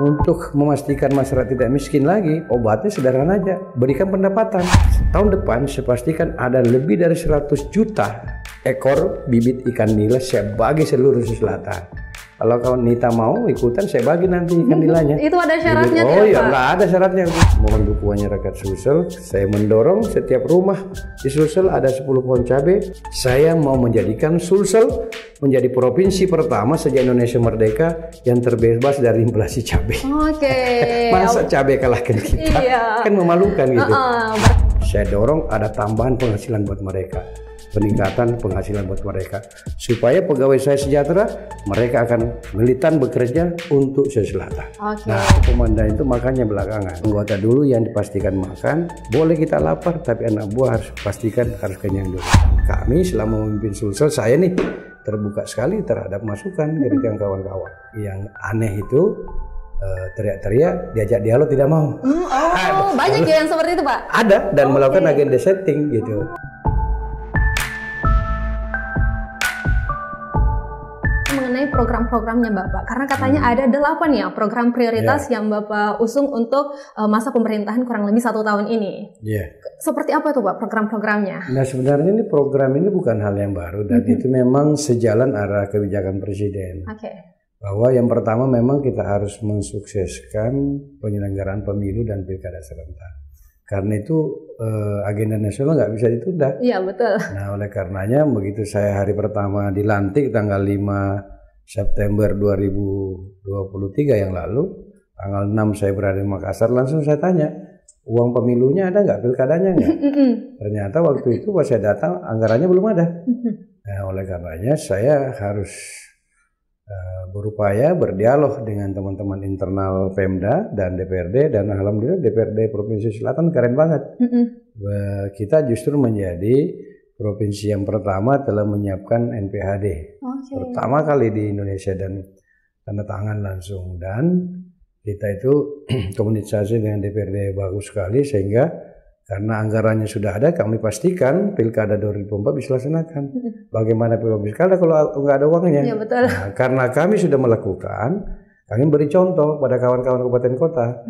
Untuk memastikan masyarakat tidak miskin lagi, obatnya sederhana aja. Berikan pendapatan. Tahun depan saya pastikan ada lebih dari 100 juta ekor bibit ikan nila sebagai bagi seluruh selatan. Kalau kau Nita mau ikutan, saya bagi nanti ikan hmm, nilainya. Itu ada syaratnya Jadi, Oh iya, nggak ada syaratnya. Mohon dukungannya rakyat Sulsel. Saya mendorong setiap rumah di Sulsel ada 10 pohon cabai. Saya mau menjadikan Sulsel menjadi provinsi pertama sejak Indonesia merdeka yang terbebas dari inflasi cabai. Oke. Okay. Masa cabai kalahkan kita? Iya. Kan memalukan gitu. Uh -uh. Saya dorong ada tambahan penghasilan buat mereka peningkatan penghasilan buat mereka. Supaya pegawai saya sejahtera, mereka akan militan bekerja untuk sejahtera. Okay. Nah, komandan itu makannya belakangan. Anggota dulu yang dipastikan makan, boleh kita lapar, tapi anak buah harus pastikan harus kenyang dulu. Kami selama memimpin Sulsel, saya nih terbuka sekali terhadap masukan dari hmm. kawan-kawan. Yang aneh itu eh, teriak-teriak, diajak dialog tidak mau. Hmm, oh, banyak yang seperti itu, Pak. Ada dan melakukan okay. melakukan agenda setting gitu. program-programnya Bapak? Karena katanya hmm. ada delapan ya program prioritas yeah. yang Bapak usung untuk eh, masa pemerintahan kurang lebih satu tahun ini. Yeah. Seperti apa itu Pak program-programnya? Nah sebenarnya ini program ini bukan hal yang baru dan itu memang sejalan arah kebijakan Presiden. Oke. Okay. Bahwa yang pertama memang kita harus mensukseskan penyelenggaraan pemilu dan pilkada serentak. Karena itu eh, agenda nasional nggak bisa ditunda. Iya betul. Nah oleh karenanya begitu saya hari pertama dilantik tanggal 5 September 2023 yang lalu tanggal 6 saya berada di Makassar langsung saya tanya uang pemilunya ada nggak pilkadanya nggak ternyata waktu itu pas saya datang anggarannya belum ada nah, oleh karenanya saya harus eh, berupaya berdialog dengan teman-teman internal Pemda dan DPRD dan alhamdulillah DPRD Provinsi Selatan keren banget kita justru menjadi provinsi yang pertama telah menyiapkan NPHD okay. pertama kali di Indonesia dan tanda tangan langsung dan kita itu komunikasi dengan DPRD bagus sekali sehingga karena anggarannya sudah ada kami pastikan pilkada 2004 bisa dilaksanakan bagaimana pilkada kalau nggak ada uangnya ya, betul. Nah, karena kami sudah melakukan kami beri contoh pada kawan-kawan kabupaten kota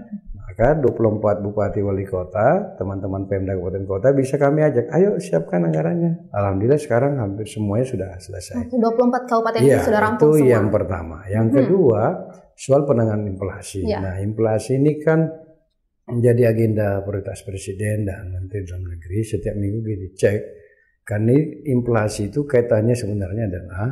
masyarakat, 24 bupati wali kota, teman-teman Pemda Kabupaten Kota bisa kami ajak, ayo siapkan anggarannya. Alhamdulillah sekarang hampir semuanya sudah selesai. 24 kabupaten ya, kabupaten sudah rampung itu semua. yang pertama. Yang hmm. kedua, soal penanganan inflasi. Ya. Nah, inflasi ini kan menjadi agenda prioritas Presiden dan Menteri Dalam Negeri setiap minggu dicek. Karena inflasi itu kaitannya sebenarnya adalah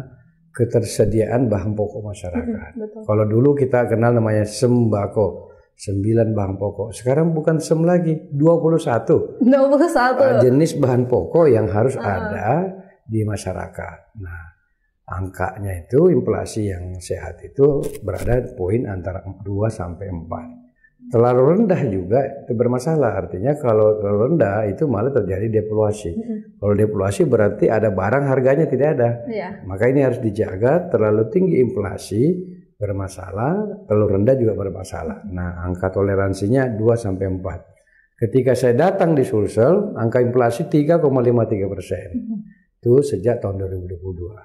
ketersediaan bahan pokok hmm, masyarakat. Kalau dulu kita kenal namanya sembako, sembilan bahan pokok. Sekarang bukan sem lagi, 21. 21. Uh, jenis bahan pokok yang harus uh. ada di masyarakat. Nah, angkanya itu inflasi yang sehat itu berada poin antara 2 sampai 4. Terlalu rendah juga itu bermasalah. Artinya kalau terlalu rendah itu malah terjadi depluasi. -hmm. Kalau depluasi berarti ada barang harganya tidak ada. Yeah. Maka ini harus dijaga terlalu tinggi inflasi bermasalah, telur rendah juga bermasalah. Nah, angka toleransinya 2 sampai 4. Ketika saya datang di Sulsel, angka inflasi 3,53 persen. Itu sejak tahun 2022.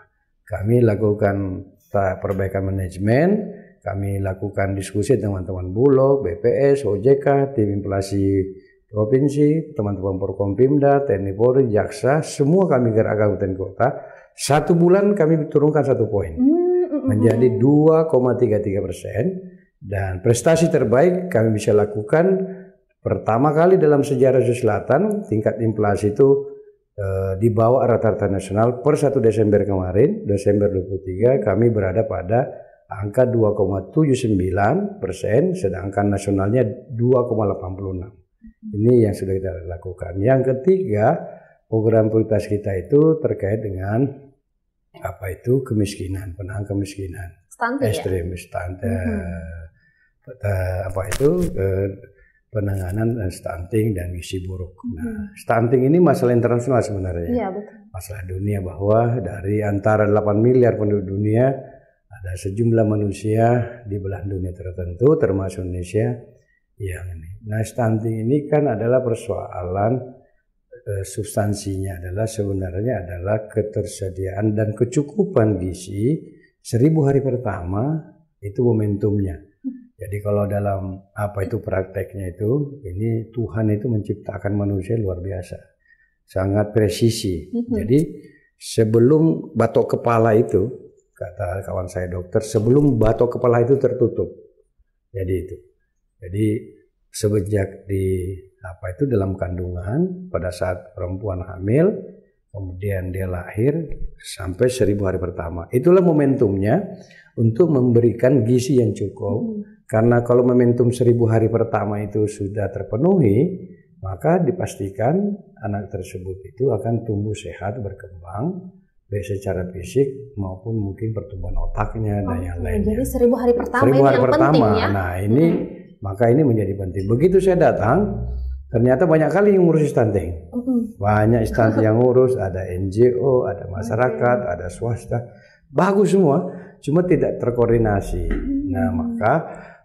Kami lakukan perbaikan manajemen, kami lakukan diskusi dengan teman-teman Bulog, BPS, OJK, tim inflasi provinsi, teman-teman Porkompimda, TNI Polri, Jaksa, semua kami gerak kabupaten kota. Satu bulan kami turunkan satu poin. Hmm menjadi 2,33 persen dan prestasi terbaik kami bisa lakukan pertama kali dalam sejarah Sulawesi Selatan tingkat inflasi itu e, di bawah rata-rata nasional per 1 Desember kemarin Desember 23 kami berada pada angka 2,79 persen sedangkan nasionalnya 2,86 ini yang sudah kita lakukan yang ketiga program prioritas kita itu terkait dengan apa itu kemiskinan, penahan kemiskinan, stunting ya? stunting, hmm. apa itu penanganan eh, stunting dan gizi buruk. Hmm. Nah, mm-hmm. stunting ini masalah internasional sebenarnya, iya, betul. masalah dunia bahwa dari antara 8 miliar penduduk dunia ada sejumlah manusia di belahan dunia tertentu, termasuk Indonesia yang ini. Nah, stunting ini kan adalah persoalan Eh, substansinya adalah sebenarnya adalah ketersediaan dan kecukupan gizi seribu hari pertama itu momentumnya. Jadi kalau dalam apa itu prakteknya itu ini Tuhan itu menciptakan manusia luar biasa, sangat presisi. Mm-hmm. Jadi sebelum batok kepala itu kata kawan saya dokter sebelum batok kepala itu tertutup. Jadi itu. Jadi sejak di apa itu dalam kandungan pada saat perempuan hamil kemudian dia lahir sampai seribu hari pertama itulah momentumnya untuk memberikan gizi yang cukup hmm. karena kalau momentum seribu hari pertama itu sudah terpenuhi maka dipastikan anak tersebut itu akan tumbuh sehat berkembang baik secara fisik maupun mungkin pertumbuhan otaknya oh, dan yang lainnya. Jadi seribu hari pertama seribu hari yang pertama. penting ya. Nah ini hmm. maka ini menjadi penting. Begitu saya datang Ternyata banyak kali yang ngurus stunting. Banyak instansi yang ngurus, ada NGO, ada masyarakat, ada swasta. Bagus semua, cuma tidak terkoordinasi. Nah, maka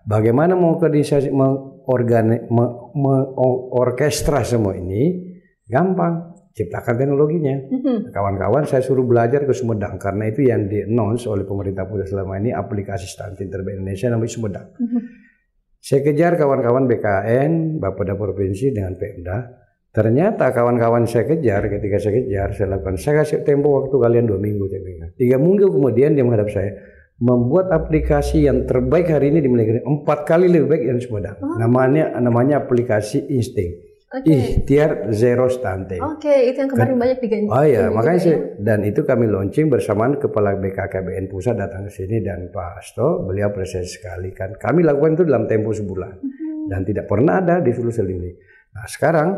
bagaimana mau koordinasi mengorkestra semua ini? Gampang, ciptakan teknologinya. Kawan-kawan saya suruh belajar ke Sumedang karena itu yang di-announce oleh pemerintah pusat selama ini aplikasi stunting terbaik Indonesia namanya Sumedang. Saya kejar kawan-kawan BKN, bapak Dapur Provinsi dengan Pemda. Ternyata kawan-kawan saya kejar, ketika saya kejar, saya lakukan, saya kasih tempo waktu kalian dua minggu. Tiga minggu kemudian dia menghadap saya, membuat aplikasi yang terbaik hari ini di Malaysia. Empat kali lebih baik dari Sumedang. Oh. Namanya namanya aplikasi Insting. Okay. Ikhtiar zero stunting. Oke, okay, itu yang kemarin banyak diganti. Oh iya, gitu makanya ya. sih. Dan itu kami launching bersamaan Kepala BKKBN Pusat datang ke sini dan Pak Asto, beliau presiden sekali kan. Kami lakukan itu dalam tempo sebulan. Hmm. Dan tidak pernah ada di seluruh ini. Nah sekarang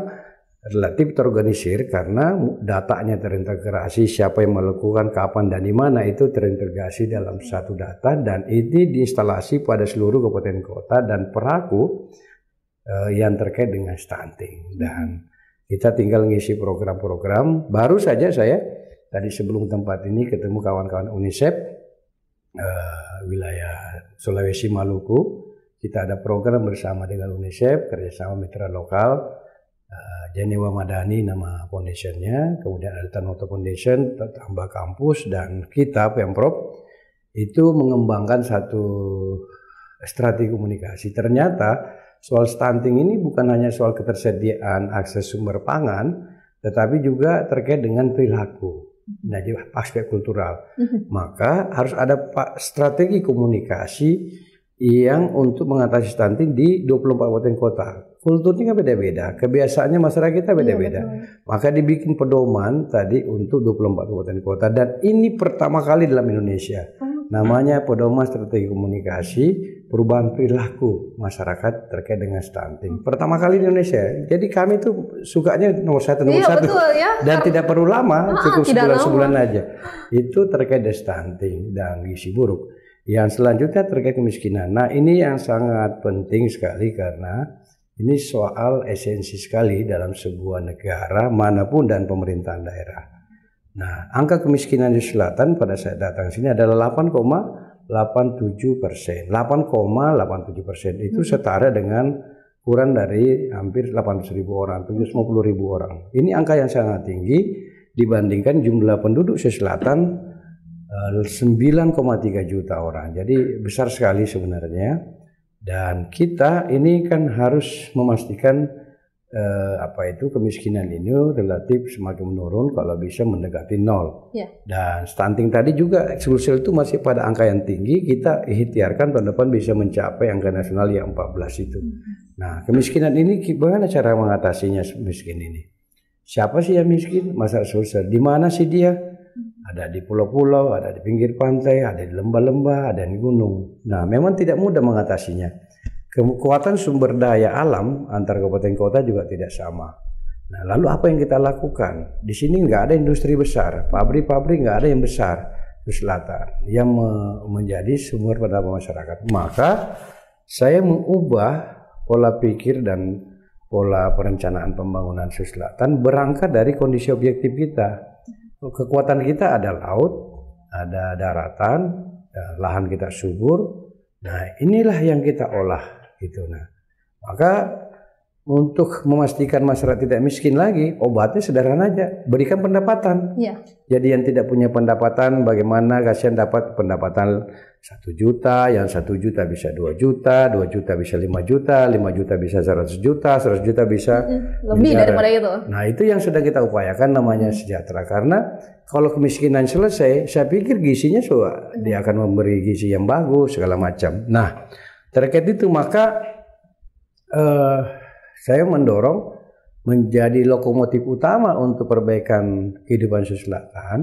relatif terorganisir karena datanya terintegrasi siapa yang melakukan kapan dan di mana itu terintegrasi dalam satu data dan ini diinstalasi pada seluruh kabupaten kota dan peraku uh, yang terkait dengan stunting dan kita tinggal ngisi program-program. Baru saja saya tadi sebelum tempat ini ketemu kawan-kawan UNICEF uh, wilayah Sulawesi Maluku. Kita ada program bersama dengan UNICEF kerjasama mitra lokal uh, Jenewa Madani nama foundationnya, kemudian ada Tanoto Foundation, tambah kampus dan kita Pemprov itu mengembangkan satu strategi komunikasi. Ternyata soal stunting ini bukan hanya soal ketersediaan akses sumber pangan, tetapi juga terkait dengan perilaku mm-hmm. nah juga aspek kultural. Mm-hmm. Maka harus ada strategi komunikasi yang untuk mengatasi stunting di 24 kabupaten kota. Kulturnya kan beda-beda, kebiasaannya masyarakat kita kan beda-beda. Iya, Maka dibikin pedoman tadi untuk 24 kabupaten kota dan ini pertama kali dalam Indonesia. Oh, Namanya pedoman strategi komunikasi perubahan perilaku masyarakat terkait dengan stunting. Pertama kali di Indonesia. Jadi kami tuh sukanya nomor satu nomor iya, satu betul, ya. dan tidak perlu lama, nah, cukup sebulan-sebulan aja. Itu terkait dengan stunting dan gizi buruk. Yang selanjutnya terkait kemiskinan. Nah ini yang sangat penting sekali karena ini soal esensi sekali dalam sebuah negara manapun dan pemerintahan daerah. Nah, angka kemiskinan di selatan pada saat datang sini adalah 8,87 persen. 8,87 persen itu hmm. setara dengan kurang dari hampir 800.000 orang, 750.000 orang. Ini angka yang sangat tinggi dibandingkan jumlah penduduk di selatan 9,3 eh, juta orang. Jadi besar sekali sebenarnya. Dan kita ini kan harus memastikan eh, apa itu kemiskinan ini relatif semakin menurun kalau bisa mendekati nol. Yeah. Dan stunting tadi juga eksklusif itu masih pada angka yang tinggi, kita ikhtiarkan tahun depan bisa mencapai angka nasional yang 14 itu. -hmm. Nah, kemiskinan ini bagaimana cara mengatasinya miskin ini? Siapa sih yang miskin? Masa sosial. Di mana sih dia? Hmm. Ada di pulau-pulau, ada di pinggir pantai, ada di lembah-lembah, ada di gunung. Nah, memang tidak mudah mengatasinya. Kekuatan sumber daya alam antar kabupaten kota juga tidak sama. Nah, lalu apa yang kita lakukan? Di sini nggak ada industri besar, pabrik-pabrik nggak ada yang besar di selatan yang me menjadi sumber pada masyarakat. Maka saya mengubah pola pikir dan pola perencanaan pembangunan Sulawesi Selatan berangkat dari kondisi objektif kita. Kekuatan kita ada laut, ada daratan, eh, lahan kita subur. Nah, inilah yang kita olah gitu nah maka untuk memastikan masyarakat tidak miskin lagi, obatnya sederhana aja, berikan pendapatan. Ya. Jadi yang tidak punya pendapatan, bagaimana kasihan dapat pendapatan satu juta, yang satu juta bisa dua juta, dua juta bisa lima juta, lima juta bisa seratus juta, seratus juta bisa lebih daripada itu. Nah itu yang sudah kita upayakan namanya sejahtera karena kalau kemiskinan selesai, saya pikir gisinya sudah dia akan memberi gizi yang bagus segala macam. Nah Terkait itu maka uh, saya mendorong menjadi lokomotif utama untuk perbaikan kehidupan Sulawesi Selatan.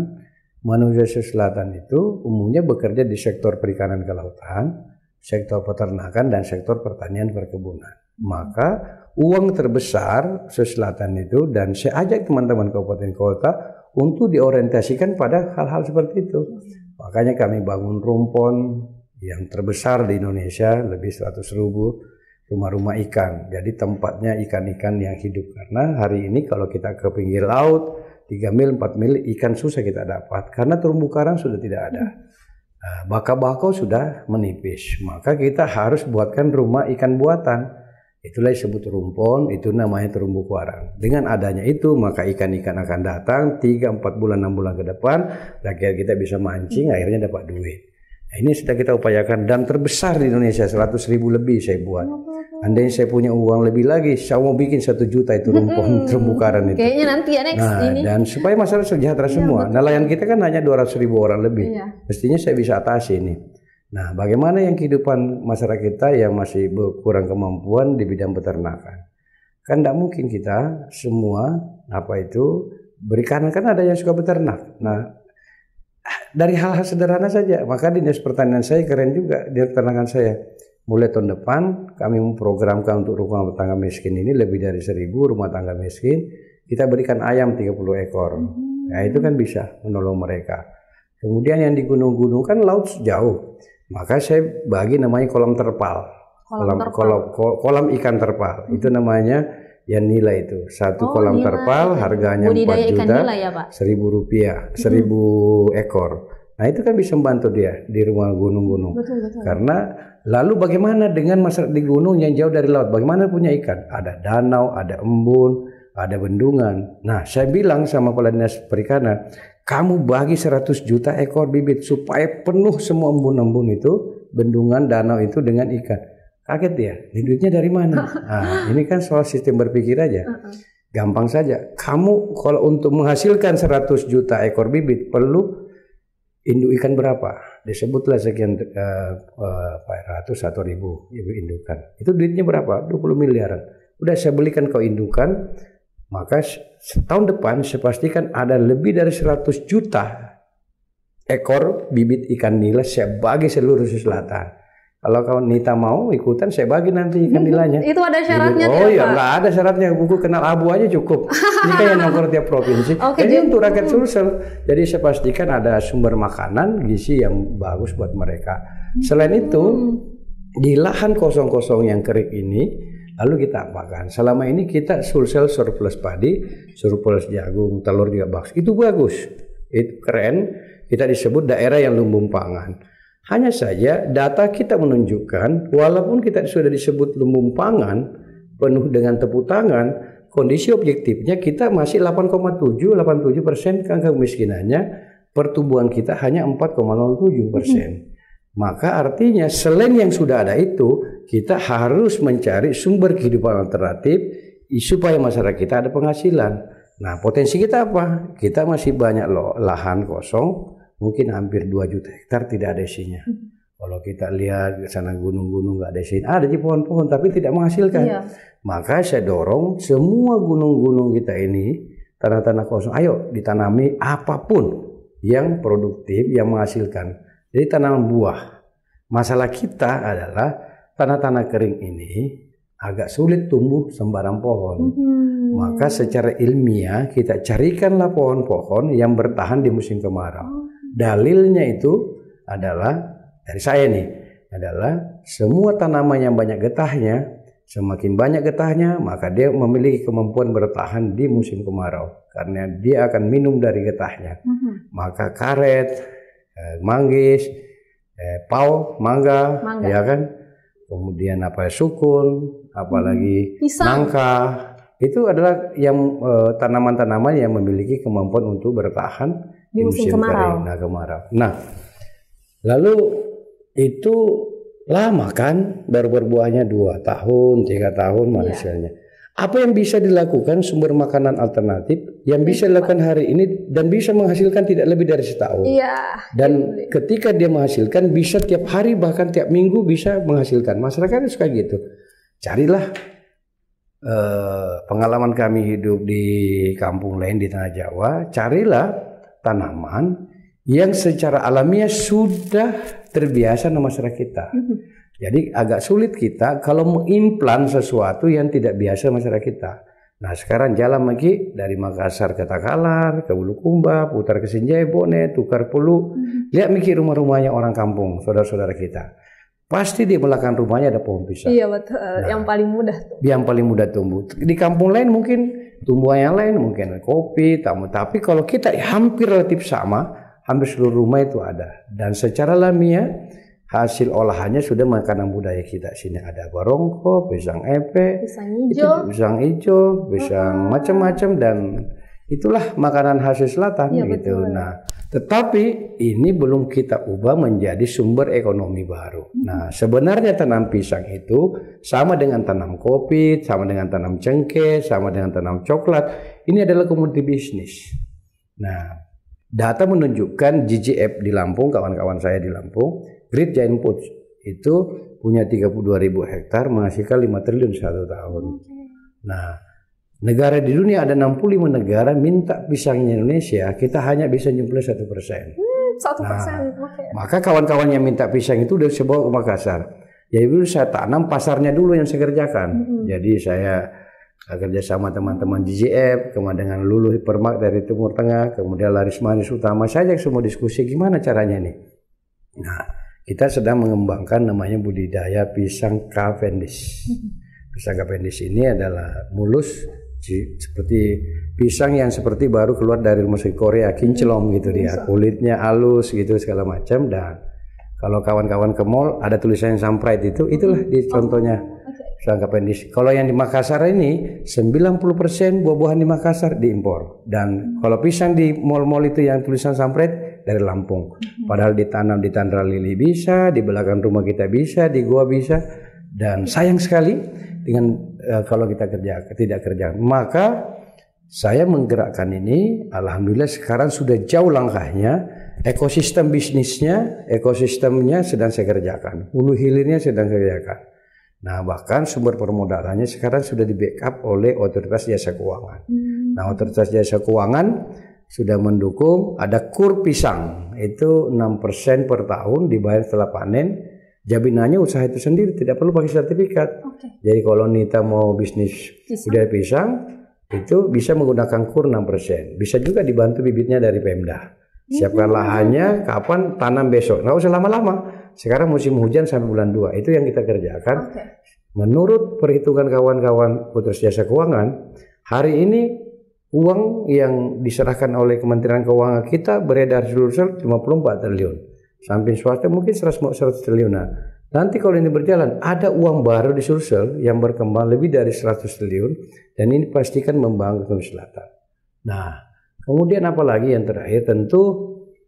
Manusia Sulawesi Selatan itu umumnya bekerja di sektor perikanan kelautan, sektor peternakan dan sektor pertanian perkebunan. Maka uang terbesar Sulawesi Selatan itu dan saya ajak teman-teman kabupaten kota untuk diorientasikan pada hal-hal seperti itu. Makanya kami bangun rumpon yang terbesar di Indonesia lebih 100 ribu rumah-rumah ikan. Jadi tempatnya ikan-ikan yang hidup karena hari ini kalau kita ke pinggir laut 3 mil 4 mil ikan susah kita dapat karena terumbu karang sudah tidak ada. Hmm. Eh, Baka-bakau sudah menipis, maka kita harus buatkan rumah ikan buatan. Itulah disebut rumpon, itu namanya terumbu karang. Dengan adanya itu, maka ikan-ikan akan datang 3, 4 bulan, 6 bulan ke depan, rakyat kita bisa mancing, hmm. akhirnya dapat duit. Nah, ini sudah kita upayakan dan terbesar di Indonesia 100 ribu lebih saya buat. Iya, Andai saya punya uang lebih lagi, saya mau bikin satu juta itu rumpun hmm, terumbu karang itu. Kayaknya nanti ya next nah, ini. Dan supaya masalah sejahtera iya, semua. nelayan nah, Nelayan kita kan hanya 200 ribu orang lebih. Ya. Mestinya saya bisa atasi ini. Nah bagaimana yang kehidupan masyarakat kita yang masih berkurang kemampuan di bidang peternakan? Kan tidak mungkin kita semua apa itu berikan kan ada yang suka peternak. Nah dari hal-hal sederhana saja. Maka di dinas pertanian saya keren juga di peternakan saya. Mulai tahun depan kami memprogramkan untuk rumah tangga miskin ini lebih dari seribu rumah tangga miskin. Kita berikan ayam 30 ekor. Hmm. Nah itu kan bisa menolong mereka. Kemudian yang di gunung-gunung kan laut jauh. Maka saya bagi namanya kolam terpal. Kolam kolam, terpal. kolam, kolam ikan terpal. Hmm. Itu namanya yang nilai itu satu oh, kolam nilai. terpal harganya Budidaya 4 juta nila ya, seribu rupiah seribu ekor. Nah itu kan bisa membantu dia di rumah gunung-gunung. Karena lalu bagaimana dengan masyarakat di gunung yang jauh dari laut? Bagaimana punya ikan? Ada danau, ada embun, ada bendungan. Nah saya bilang sama kepala dinas perikanan, kamu bagi 100 juta ekor bibit supaya penuh semua embun-embun itu, bendungan, danau itu dengan ikan Kaget dia, ini duitnya dari mana? Nah, ini kan soal sistem berpikir aja. Gampang saja. Kamu kalau untuk menghasilkan 100 juta ekor bibit perlu induk ikan berapa? Disebutlah sekian uh, uh, atau ribu ibu indukan. Itu duitnya berapa? 20 miliaran. Udah saya belikan kau indukan, maka setahun depan saya pastikan ada lebih dari 100 juta ekor bibit ikan nila saya bagi seluruh selatan. Kalau kau Nita mau ikutan, saya bagi nanti ikan nilainya. Itu ada syaratnya Oh iya, nggak ada syaratnya. Buku kenal abu aja cukup. Ini kan yang nomor tiap provinsi. Okay, Ini jadi, untuk rakyat Sulsel. Jadi saya pastikan ada sumber makanan, gizi yang bagus buat mereka. Selain itu, di lahan kosong-kosong yang kerik ini, lalu kita apakan? Selama ini kita Sulsel surplus padi, surplus jagung, telur juga bagus. Itu bagus. Itu keren. Kita disebut daerah yang lumbung pangan. Hanya saja data kita menunjukkan walaupun kita sudah disebut lumbung pangan penuh dengan tepuk tangan, kondisi objektifnya kita masih 8,7 87 persen angka kemiskinannya, pertumbuhan kita hanya 4,07 persen. Hmm. Maka artinya selain yang sudah ada itu, kita harus mencari sumber kehidupan alternatif supaya masyarakat kita ada penghasilan. Nah potensi kita apa? Kita masih banyak loh lahan kosong, mungkin hampir 2 juta hektar tidak ada isinya. Kalau kita lihat di sana gunung-gunung nggak ada isinya, ada di pohon-pohon tapi tidak menghasilkan. Iya. Maka saya dorong semua gunung-gunung kita ini tanah-tanah kosong, ayo ditanami apapun yang produktif, yang menghasilkan. Jadi tanaman buah. Masalah kita adalah tanah-tanah kering ini agak sulit tumbuh sembarang pohon. Hmm. Maka secara ilmiah kita carikanlah pohon-pohon yang bertahan di musim kemarau. Oh, Dalilnya itu adalah dari saya nih adalah semua tanaman yang banyak getahnya semakin banyak getahnya maka dia memiliki kemampuan bertahan di musim kemarau karena dia akan minum dari getahnya mm-hmm. maka karet eh, manggis eh, pau mangga, mangga ya kan kemudian apa sukun apalagi mm-hmm. Pisang. nangka itu adalah yang eh, tanaman-tanaman eh, yang memiliki kemampuan untuk bertahan di, musim, musim kemarau. nah, kemarau. Nah, lalu itu lama kan baru berbuahnya dua tahun, tiga tahun iya. manusianya. Iya. Apa yang bisa dilakukan sumber makanan alternatif yang bisa dilakukan hari ini dan bisa menghasilkan tidak lebih dari setahun. Iya. Dan iya. ketika dia menghasilkan bisa tiap hari bahkan tiap minggu bisa menghasilkan. Masyarakat suka gitu. Carilah uh, pengalaman kami hidup di kampung lain di tanah Jawa, carilah tanaman yang secara alamiah sudah terbiasa sama masyarakat kita. Mm-hmm. Jadi agak sulit kita kalau mengimplan sesuatu yang tidak biasa masyarakat kita. Nah sekarang jalan lagi dari Makassar ke Takalar, ke Bulukumba, putar ke Sinjai, Bone, tukar Pulu. Mm-hmm. Lihat mikir rumah-rumahnya orang kampung, saudara-saudara kita. Pasti di belakang rumahnya ada pohon pisang. Iya betul. Nah, yang paling mudah. Yang paling mudah tumbuh. Di kampung lain mungkin tumbuhan yang lain mungkin kopi, tamu. Tapi kalau kita ya, hampir relatif sama, hampir seluruh rumah itu ada. Dan secara alamiah hasil olahannya sudah makanan budaya kita sini ada barongko, pisang epe, pisang hijau, pisang hijau, pisang macam-macam dan itulah makanan hasil selatan ya, gitu. Betul. Nah, tetapi ini belum kita ubah menjadi sumber ekonomi baru. Nah, sebenarnya tanam pisang itu sama dengan tanam kopi, sama dengan tanam cengkeh, sama dengan tanam coklat. Ini adalah komoditi bisnis. Nah, data menunjukkan GGF di Lampung, kawan-kawan saya di Lampung, Great Giant Foods itu punya 32 ribu hektar menghasilkan 5 triliun satu tahun. Nah, Negara di dunia ada 65 negara minta pisangnya Indonesia, kita hanya bisa nyuplai satu persen. Hmm, satu nah, persen. Maka kawan-kawan yang minta pisang itu udah sebawa ke Makassar. Jadi dulu saya tanam pasarnya dulu yang saya kerjakan. Mm -hmm. Jadi saya eh, kerja sama teman-teman DJF, kemudian dengan Lulu Hipermak dari Timur Tengah, kemudian Laris Manis Utama, saja semua diskusi gimana caranya nih. Nah, kita sedang mengembangkan namanya budidaya pisang Cavendish. Hmm. Pisang Cavendish ini adalah mulus seperti pisang yang seperti baru keluar dari musik Korea hmm, gitu dia kulitnya halus gitu segala macam dan kalau kawan-kawan ke mall ada tulisan samprait itu itulah hmm. di contohnya oh, selangkap pendis. Kalau yang di Makassar ini 90% buah-buahan di Makassar diimpor dan hmm. kalau pisang di mall-mall itu yang tulisan samprait dari Lampung. Hmm. Padahal ditanam di tandra lili bisa, di belakang rumah kita bisa, di gua bisa dan sayang sekali dengan Eh, kalau kita kerja tidak kerja maka saya menggerakkan ini alhamdulillah sekarang sudah jauh langkahnya ekosistem bisnisnya ekosistemnya sedang saya kerjakan hulu hilirnya sedang saya kerjakan nah bahkan sumber permodalannya sekarang sudah di backup oleh otoritas jasa keuangan hmm. nah otoritas jasa keuangan sudah mendukung ada kur pisang itu 6% per tahun dibayar setelah panen jaminannya usaha itu sendiri tidak perlu pakai sertifikat. Okay. Jadi kalau Nita mau bisnis pisang. pisang itu bisa menggunakan kur 6%. Bisa juga dibantu bibitnya dari Pemda. Siapkan hmm. lahannya, kapan tanam besok. Nggak usah lama-lama. Sekarang musim hujan sampai bulan 2. Itu yang kita kerjakan. Okay. Menurut perhitungan kawan-kawan putra Jasa Keuangan, hari ini uang yang diserahkan oleh Kementerian Keuangan kita beredar seluruh 54 triliun. Samping swasta mungkin 100, 100 Nah, Nanti kalau ini berjalan, ada uang baru di Sulsel yang berkembang lebih dari 100 triliun dan ini pastikan membangun Sulawesi Selatan. Nah, kemudian apalagi yang terakhir? Tentu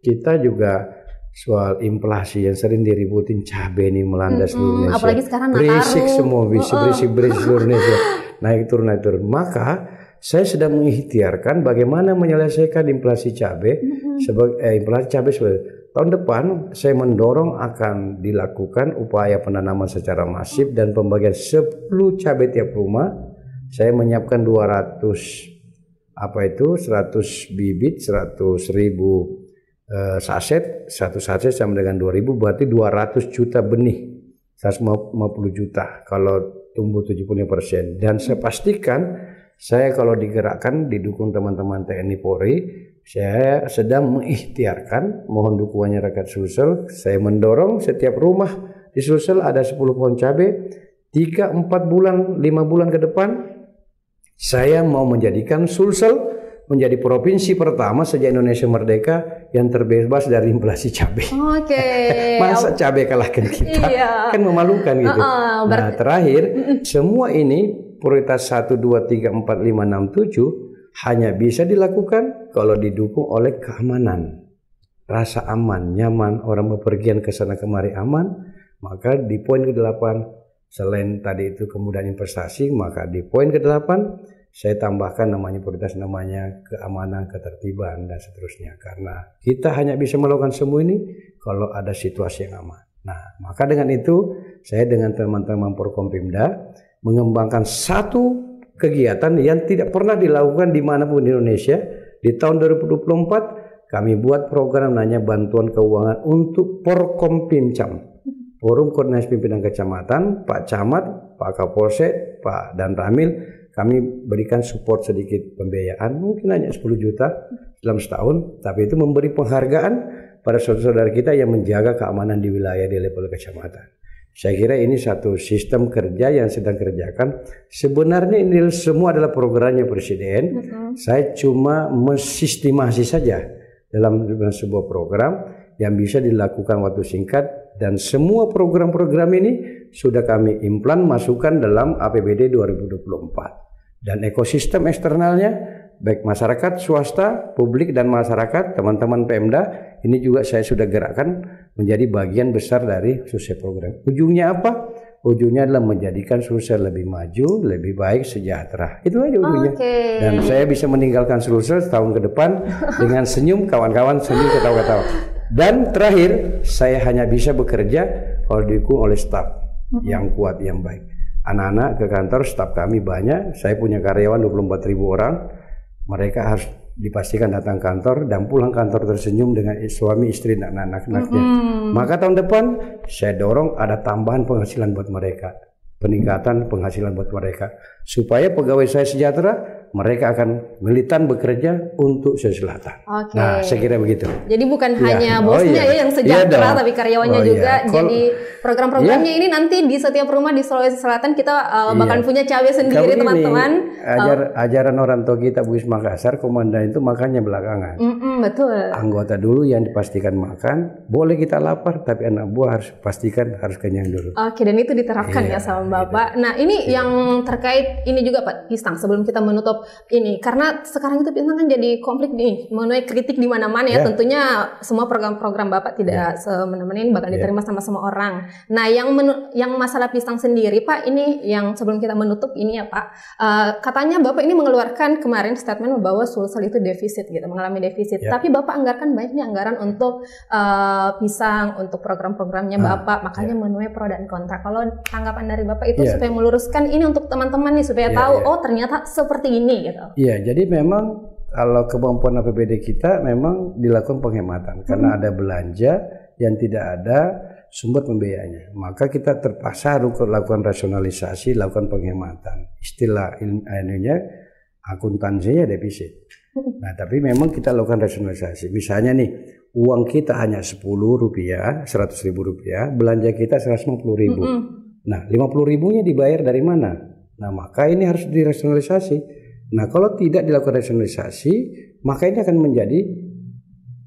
kita juga soal inflasi yang sering diributin cabai ini melanda hmm, seluruh Indonesia. Apalagi sekarang Berisik semua, berisik, berisik, berisik seluruh Indonesia. Naik turun, naik turun. Maka saya sedang mengikhtiarkan bagaimana menyelesaikan inflasi cabai sebagai eh, inflasi cabai sebagai Tahun depan saya mendorong akan dilakukan upaya penanaman secara masif dan pembagian 10 cabai tiap rumah. Saya menyiapkan 200 apa itu 100 bibit 100 ribu eh, saset satu saset sama dengan 2000 berarti 200 juta benih 150 juta kalau tumbuh 75 persen dan saya pastikan saya kalau digerakkan didukung teman-teman TNI Polri, saya sedang mengikhtiarkan mohon dukungannya rakyat Sulsel. Saya mendorong setiap rumah di Sulsel ada 10 pohon cabai. Tiga empat bulan, lima bulan ke depan saya mau menjadikan Sulsel menjadi provinsi pertama sejak Indonesia merdeka yang terbebas dari inflasi cabai. Oke. Okay. Masa cabai kalahkan kita? Iya. Kan memalukan gitu. Uh -uh, nah, terakhir semua ini prioritas 1, 2, 3, 4, 5, 6, 7 hanya bisa dilakukan kalau didukung oleh keamanan. Rasa aman, nyaman, orang bepergian ke sana kemari aman, maka di poin ke-8 selain tadi itu kemudahan investasi, maka di poin ke-8 saya tambahkan namanya prioritas namanya keamanan, ketertiban dan seterusnya. Karena kita hanya bisa melakukan semua ini kalau ada situasi yang aman. Nah, maka dengan itu saya dengan teman-teman Porkompimda mengembangkan satu kegiatan yang tidak pernah dilakukan di dimanapun di Indonesia. Di tahun 2024 kami buat program nanya bantuan keuangan untuk pincam Forum Koordinasi Pimpinan Kecamatan, Pak Camat, Pak Kapolsek, Pak Dan Ramil, kami berikan support sedikit pembiayaan, mungkin hanya 10 juta dalam setahun, tapi itu memberi penghargaan pada saudara-saudara kita yang menjaga keamanan di wilayah di level kecamatan. Saya kira ini satu sistem kerja yang sedang kerjakan. Sebenarnya ini semua adalah programnya Presiden. -huh. Saya cuma mensistimasi saja dalam, dalam sebuah program yang bisa dilakukan waktu singkat dan semua program-program ini sudah kami implan masukkan dalam APBD 2024 dan ekosistem eksternalnya baik masyarakat swasta publik dan masyarakat teman-teman PMDA. Ini juga saya sudah gerakkan menjadi bagian besar dari sukses program. Ujungnya apa? Ujungnya adalah menjadikan Sulsel lebih maju, lebih baik, sejahtera. Itu aja ujungnya. Okay. Dan saya bisa meninggalkan Sulsel setahun ke depan dengan senyum kawan-kawan, senyum ketawa-ketawa. Dan terakhir, saya hanya bisa bekerja kalau didukung oleh staf yang kuat, yang baik. Anak-anak ke kantor, staf kami banyak. Saya punya karyawan 24 ribu orang. Mereka harus dipastikan datang kantor dan pulang kantor tersenyum dengan suami istri dan anak-anaknya. Mm-hmm. Maka tahun depan saya dorong ada tambahan penghasilan buat mereka, peningkatan penghasilan buat mereka supaya pegawai saya sejahtera mereka akan militan bekerja untuk Sulawesi Selatan. Okay. Nah, saya kira begitu. Jadi bukan ya. hanya oh, bosnya iya. ya yang iya sejahtera, iya tapi karyawannya oh, iya. juga. Iya. Jadi program-programnya iya. ini nanti di setiap rumah di Sulawesi Selatan kita uh, iya. punya cawe sendiri teman-teman. Ajar, uh, ajaran orang tua kita Bugis Makassar, komandan itu makannya belakangan. Mm -mm, betul. Anggota dulu yang dipastikan makan, boleh kita lapar, tapi anak buah harus pastikan harus kenyang dulu. Oke, okay, dan itu diterapkan ya iya, ya sama gitu. bapak. Iya. Nah, ini iya. yang terkait ini juga Pak Pisang. Sebelum kita menutup ini karena sekarang itu Vietnam kan jadi konflik nih menuai kritik di mana-mana ya. Yeah. Tentunya semua program-program Bapak tidak yeah. semenemenin bakal iya. diterima yeah. sama semua orang. Nah, yang menu, yang masalah pisang sendiri Pak, ini yang sebelum kita menutup ini ya Pak. Uh, katanya Bapak ini mengeluarkan kemarin statement bahwa Sulsel itu defisit gitu, mengalami defisit. Yeah. Tapi Bapak anggarkan banyaknya anggaran untuk uh, pisang, untuk program-programnya ah, Bapak. Makanya yeah. menuai pro dan kontra. Kalau tanggapan dari Bapak itu yeah. supaya meluruskan ini untuk teman-teman nih supaya yeah, tahu yeah. oh ternyata seperti ini ini gitu. Iya, jadi memang kalau kemampuan APBD kita memang dilakukan penghematan karena hmm. ada belanja yang tidak ada sumber pembiayanya. Maka kita terpaksa harus lakukan rasionalisasi, lakukan penghematan. Istilah ilmunya akuntansinya defisit. Hmm. Nah, tapi memang kita lakukan rasionalisasi. Misalnya nih, uang kita hanya 10 rupiah, 100 ribu rupiah, belanja kita 150 ribu. Mm -hmm. Nah, 50 ribunya dibayar dari mana? Nah, maka ini harus dirasionalisasi Nah, kalau tidak dilakukan rasionalisasi, maka ini akan menjadi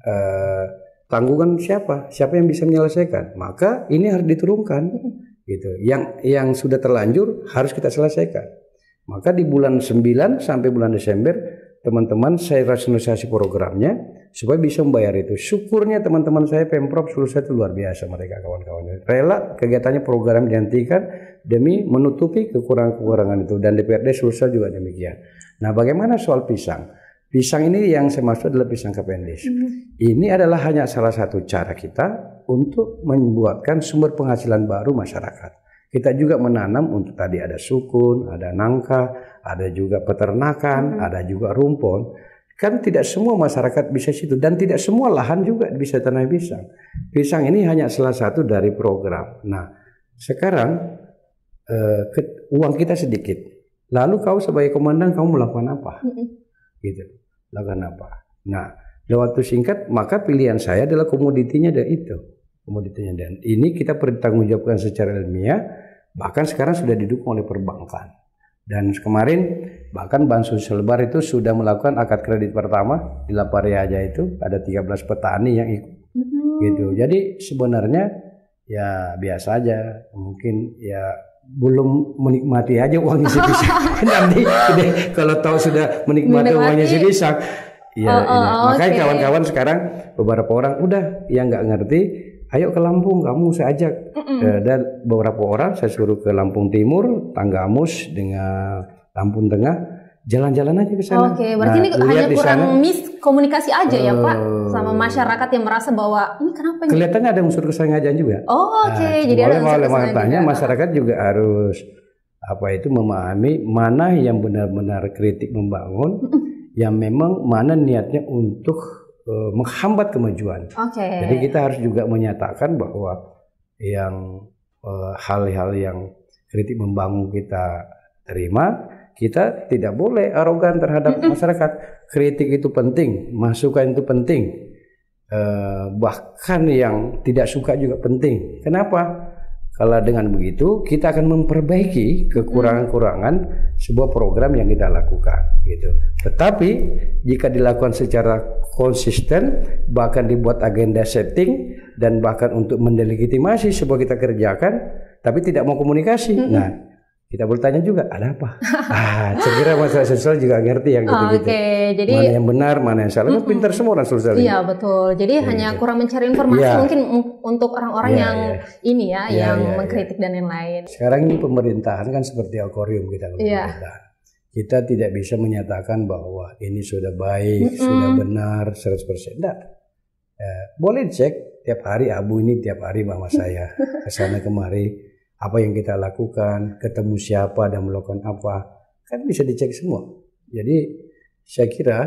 uh, tanggungan siapa? Siapa yang bisa menyelesaikan? Maka ini harus diturunkan gitu. Yang yang sudah terlanjur harus kita selesaikan. Maka di bulan 9 sampai bulan Desember teman-teman saya rasionalisasi programnya supaya bisa membayar itu. Syukurnya teman-teman saya Pemprov seluruh saya itu luar biasa mereka kawan kawannya Rela kegiatannya program dihentikan demi menutupi kekurangan-kekurangan itu dan DPRD Sulsel juga demikian. Nah, bagaimana soal pisang? Pisang ini yang saya maksud adalah pisang kependis Hmm. Ini adalah hanya salah satu cara kita untuk membuatkan sumber penghasilan baru masyarakat. Kita juga menanam untuk tadi ada sukun, ada nangka, ada juga peternakan, hmm. ada juga rumpon. Kan tidak semua masyarakat bisa situ dan tidak semua lahan juga bisa tanam pisang. Pisang ini hanya salah satu dari program. Nah, sekarang eh, ke, uang kita sedikit Lalu kau sebagai komandan kamu melakukan apa? Gitu. Lakukan apa? Nah, dalam waktu singkat maka pilihan saya adalah komoditinya dan itu. Komoditinya dan ini kita pertanggungjawabkan secara ilmiah bahkan sekarang sudah didukung oleh perbankan. Dan kemarin bahkan Bansus Selebar itu sudah melakukan akad kredit pertama di lapari aja itu ada 13 petani yang ikut. Gitu. Jadi sebenarnya ya biasa aja. Mungkin ya belum menikmati aja uangnya sebisa nanti kalau tahu sudah menikmati, menikmati. uangnya sebisa ya oh, oh, oh, makanya okay. kawan-kawan sekarang beberapa orang udah yang nggak ngerti ayo ke Lampung kamu saya ajak mm -mm. dan beberapa orang saya suruh ke Lampung Timur Tanggamus dengan Lampung Tengah jalan-jalan aja ke sana. Oke, okay, berarti nah, ini hanya kurang sana, komunikasi aja ya Pak oh. sama masyarakat yang merasa bahwa ini kenapa ini? Kelihatannya ada unsur kesengajaan juga. Oh, oke. Okay. Nah, Jadi ada unsur kesengajaan. masyarakat juga harus apa itu memahami mana yang benar-benar kritik membangun, yang memang mana niatnya untuk uh, menghambat kemajuan. Oke. Okay. Jadi kita harus juga menyatakan bahwa yang eh, hal-hal uh, hal -hal yang kritik membangun kita terima, kita tidak boleh arogan terhadap masyarakat. Kritik itu penting, masukan itu penting. Eh, bahkan yang tidak suka juga penting. Kenapa? Kalau dengan begitu kita akan memperbaiki kekurangan kekurangan sebuah program yang kita lakukan gitu. Tetapi jika dilakukan secara konsisten bahkan dibuat agenda setting dan bahkan untuk mendelegitimasi sebuah kita kerjakan tapi tidak mau komunikasi. Nah, kita bertanya juga ada apa ah segera masalah sosial juga ngerti yang gitu gitu oke okay, jadi mana yang benar mana yang salah mm -mm. pintar semua orang sosial iya betul jadi yeah, hanya yeah. kurang mencari informasi yeah. mungkin untuk orang-orang yeah, yang yeah. ini ya yeah, yang yeah, iya. mengkritik yeah. dan lain-lain sekarang ini pemerintahan kan seperti akuarium kita yeah. pemerintahan kita tidak bisa menyatakan bahwa ini sudah baik, mm -mm. sudah benar 100%. Tidak. Eh, boleh cek tiap hari abu ini tiap hari mama saya ke sana kemari apa yang kita lakukan, ketemu siapa dan melakukan apa, kan bisa dicek semua. Jadi saya kira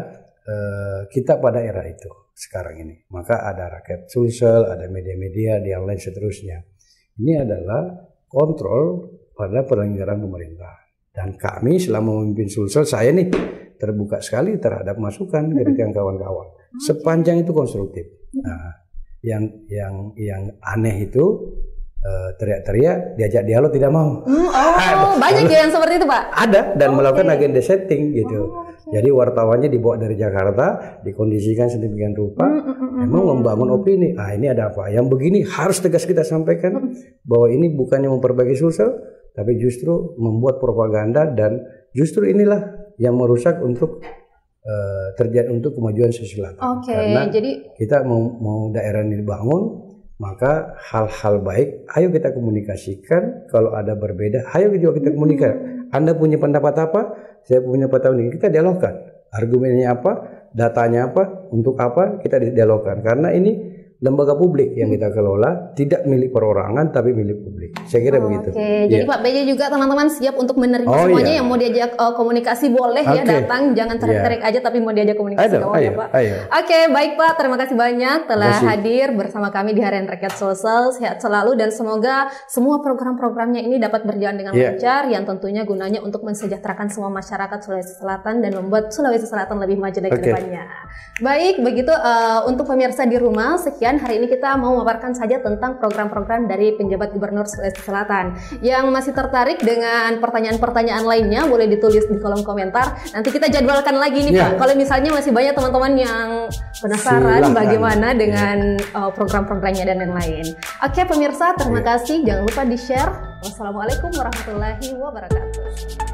eh, kita pada era itu sekarang ini. Maka ada rakyat sulsel, ada media-media, di online seterusnya. Ini adalah kontrol pada penyelenggaraan pemerintah. Dan kami selama memimpin sulsel, saya nih terbuka sekali terhadap masukan mm-hmm. dari kawan-kawan. Mm-hmm. Sepanjang itu konstruktif. Nah, yang yang yang aneh itu Eh, teriak-teriak, diajak dialog tidak mau. Hmm, oh, ah, banyak ya yang seperti itu, Pak. Ada dan oh, melakukan okay. agenda setting gitu. Oh, okay. Jadi wartawannya dibawa dari Jakarta, dikondisikan sedemikian rupa, mm, mm, memang hmm, hmm. membangun opini. Ah, ini ada apa? Yang begini harus tegas kita sampaikan bahwa ini bukannya memperbaiki sosial, tapi justru membuat propaganda dan justru inilah yang merusak untuk eh, terjadi untuk kemajuan sosial. Oke. Okay, jadi kita mau, mau daerah ini dibangun maka hal-hal baik, ayo kita komunikasikan. Kalau ada berbeda, ayo juga kita komunikasi. Anda punya pendapat apa? Saya punya pendapat ini. Kita dialogkan. Argumennya apa? Datanya apa? Untuk apa? Kita dialogkan. Karena ini lembaga publik yang kita kelola tidak milik perorangan tapi milik publik. Saya kira oh, begitu. Oke, okay. jadi iya. Pak BJ juga teman-teman siap untuk menerima oh, semuanya yeah. yang mau diajak uh, komunikasi boleh okay. ya datang, jangan tarik-tarik yeah. aja tapi mau diajak komunikasi ya Oke, okay, baik Pak, terima kasih banyak telah kasih. hadir bersama kami di Harian Rakyat Sosial. Sehat selalu dan semoga semua program-programnya ini dapat berjalan dengan yeah. lancar yang tentunya gunanya untuk mensejahterakan semua masyarakat Sulawesi Selatan dan membuat Sulawesi Selatan lebih maju lagi okay. Baik, begitu uh, untuk pemirsa di rumah sekian dan hari ini kita mau memaparkan saja tentang program-program dari penjabat gubernur Sulawesi Selatan. Yang masih tertarik dengan pertanyaan-pertanyaan lainnya boleh ditulis di kolom komentar. Nanti kita jadwalkan lagi nih ya. Pak. Kalau misalnya masih banyak teman-teman yang penasaran Silahkan. bagaimana ya. dengan ya. program-programnya dan yang lain. Oke pemirsa, terima ya. kasih. Jangan lupa di-share. Wassalamualaikum warahmatullahi wabarakatuh.